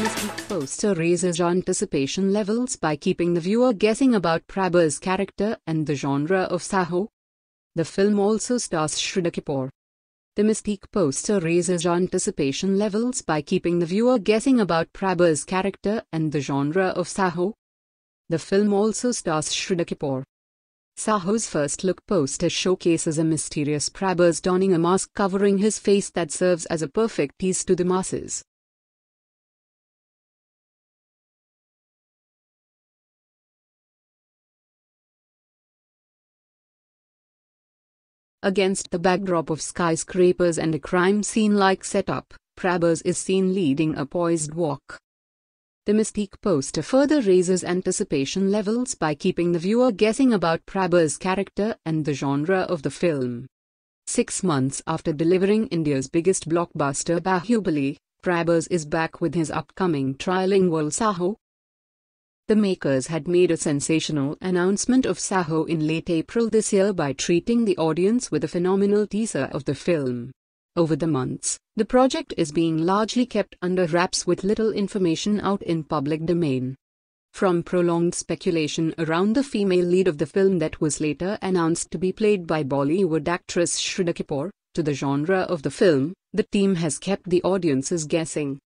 mystique poster raises anticipation levels by keeping the viewer guessing about Prabhas' character and the genre of Saho. The film also stars Shraddha Kapoor. The Mystique poster raises anticipation levels by keeping the viewer guessing about Prabhas' character and the genre of Saho. The film also stars Shraddha Kapoor. Saho's first look poster showcases a mysterious Prabhas donning a mask covering his face that serves as a perfect tease to the masses. Against the backdrop of skyscrapers and a crime scene like setup, Prabhas is seen leading a poised walk. The Mystique poster further raises anticipation levels by keeping the viewer guessing about Prabha's character and the genre of the film. Six months after delivering India's biggest blockbuster Bahubali, Prabhas is back with his upcoming trilingual Saho, the makers had made a sensational announcement of Saho in late April this year by treating the audience with a phenomenal teaser of the film. Over the months, the project is being largely kept under wraps with little information out in public domain. From prolonged speculation around the female lead of the film that was later announced to be played by Bollywood actress Shraddha Kapoor, to the genre of the film, the team has kept the audiences guessing.